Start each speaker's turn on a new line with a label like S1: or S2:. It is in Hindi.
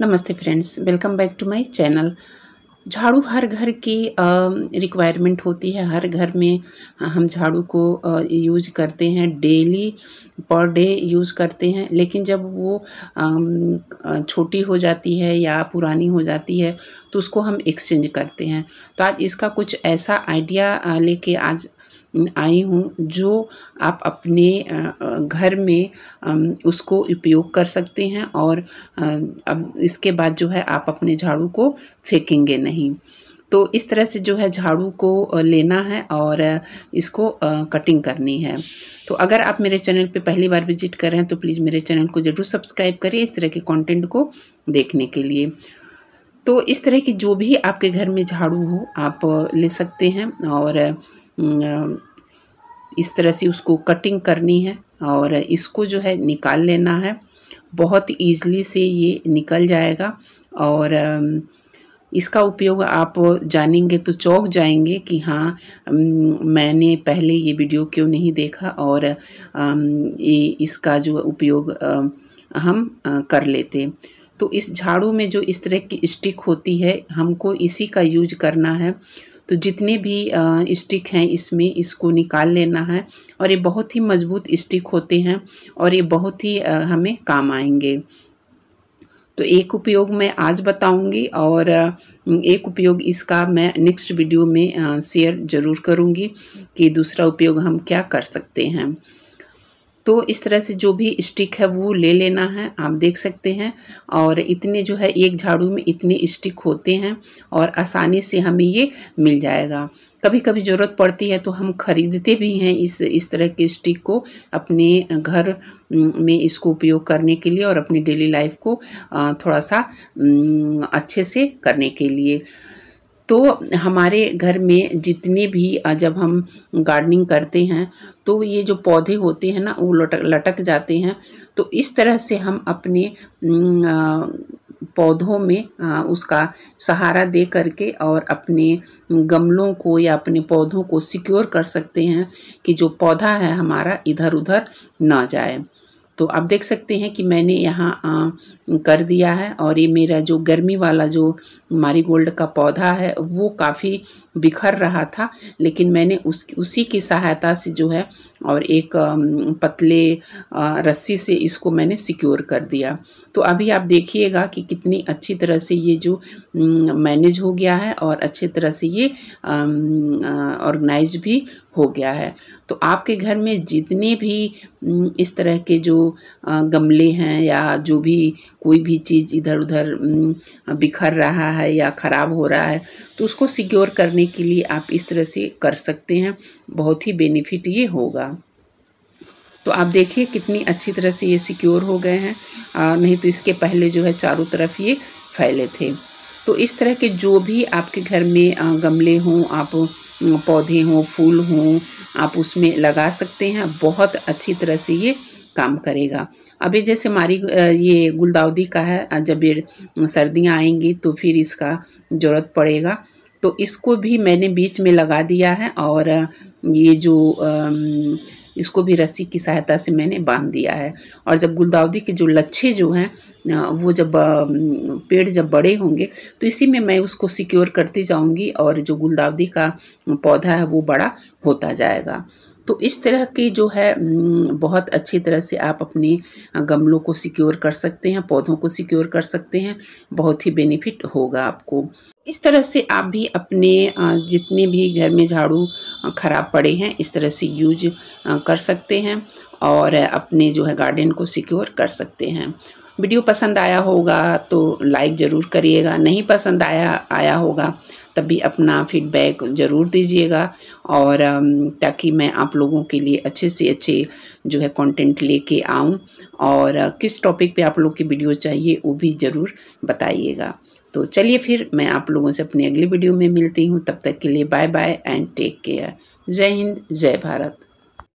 S1: नमस्ते friends welcome back to my channel झाड़ू हर घर की रिक्वायरमेंट होती है हर घर में हम झाड़ू को यूज करते हैं डेली पर डे यूज़ करते हैं लेकिन जब वो छोटी हो जाती है या पुरानी हो जाती है तो उसको हम एक्सचेंज करते हैं तो आज इसका कुछ ऐसा आइडिया लेके आज आई हूँ जो आप अपने घर में उसको उपयोग कर सकते हैं और अब इसके बाद जो है आप अपने झाड़ू को फेंकेंगे नहीं तो इस तरह से जो है झाड़ू को लेना है और इसको कटिंग करनी है तो अगर आप मेरे चैनल पे पहली बार विजिट कर रहे हैं तो प्लीज़ मेरे चैनल को ज़रूर सब्सक्राइब करें इस तरह के कंटेंट को देखने के लिए तो इस तरह की जो भी आपके घर में झाड़ू हो आप ले सकते हैं और इस तरह से उसको कटिंग करनी है और इसको जो है निकाल लेना है बहुत ईजली से ये निकल जाएगा और इसका उपयोग आप जानेंगे तो चौक जाएंगे कि हाँ मैंने पहले ये वीडियो क्यों नहीं देखा और ये इसका जो उपयोग हम कर लेते तो इस झाड़ू में जो इस तरह की स्टिक होती है हमको इसी का यूज करना है तो जितने भी स्टिक हैं इसमें इसको निकाल लेना है और ये बहुत ही मज़बूत स्टिक होते हैं और ये बहुत ही हमें काम आएंगे तो एक उपयोग मैं आज बताऊंगी और एक उपयोग इसका मैं नेक्स्ट वीडियो में शेयर ज़रूर करूंगी कि दूसरा उपयोग हम क्या कर सकते हैं तो इस तरह से जो भी स्टिक है वो ले लेना है आप देख सकते हैं और इतने जो है एक झाड़ू में इतने स्टिक होते हैं और आसानी से हमें ये मिल जाएगा कभी कभी ज़रूरत पड़ती है तो हम ख़रीदते भी हैं इस इस तरह के स्टिक को अपने घर में इसको उपयोग करने के लिए और अपनी डेली लाइफ को थोड़ा सा अच्छे से करने के लिए तो हमारे घर में जितने भी जब हम गार्डनिंग करते हैं तो ये जो पौधे होते हैं ना वो लटक लटक जाते हैं तो इस तरह से हम अपने पौधों में उसका सहारा दे करके और अपने गमलों को या अपने पौधों को सिक्योर कर सकते हैं कि जो पौधा है हमारा इधर उधर ना जाए तो आप देख सकते हैं कि मैंने यहाँ कर दिया है और ये मेरा जो गर्मी वाला जो मारी गोल्ड का पौधा है वो काफ़ी बिखर रहा था लेकिन मैंने उस उसी की सहायता से जो है और एक पतले रस्सी से इसको मैंने सिक्योर कर दिया तो अभी आप देखिएगा कि कितनी अच्छी तरह से ये जो मैनेज हो गया है और अच्छी तरह से ये ऑर्गेनाइज भी हो गया है तो आपके घर में जितने भी इस तरह के जो गमले हैं या जो भी कोई भी चीज़ इधर उधर बिखर रहा है या ख़राब हो रहा है तो उसको सिक्योर करने के लिए आप इस तरह से कर सकते हैं बहुत ही बेनिफिट ये होगा तो आप देखिए कितनी अच्छी तरह से ये सिक्योर हो गए हैं आ, नहीं तो इसके पहले जो है चारों तरफ ये फैले थे तो इस तरह के जो भी आपके घर में गमले हों आप पौधे हों फूल हों आप उसमें लगा सकते हैं बहुत अच्छी तरह से ये काम करेगा अभी जैसे हमारी ये गुलदाउदी का है जब ये सर्दियाँ आएंगी तो फिर इसका ज़रूरत पड़ेगा तो इसको भी मैंने बीच में लगा दिया है और ये जो इसको भी रस्सी की सहायता से मैंने बांध दिया है और जब गुलदाउदी के जो लच्छे जो हैं वो जब पेड़ जब बड़े होंगे तो इसी में मैं उसको सिक्योर करती जाऊंगी और जो गुलदाउदी का पौधा है वो बड़ा होता जाएगा तो इस तरह की जो है बहुत अच्छी तरह से आप अपने गमलों को सिक्योर कर सकते हैं पौधों को सिक्योर कर सकते हैं बहुत ही बेनिफिट होगा आपको इस तरह से आप भी अपने जितने भी घर में झाड़ू खराब पड़े हैं इस तरह से यूज कर सकते हैं और अपने जो है गार्डन को सिक्योर कर सकते हैं वीडियो पसंद आया होगा तो लाइक ज़रूर करिएगा नहीं पसंद आया आया होगा तब भी अपना फीडबैक ज़रूर दीजिएगा और ताकि मैं आप लोगों के लिए अच्छे से अच्छे जो है कंटेंट लेके आऊं और किस टॉपिक पे आप लोग की वीडियो चाहिए वो भी ज़रूर बताइएगा तो चलिए फिर मैं आप लोगों से अपनी अगली वीडियो में मिलती हूँ तब तक के लिए bye bye and take care जय हिंद जय भारत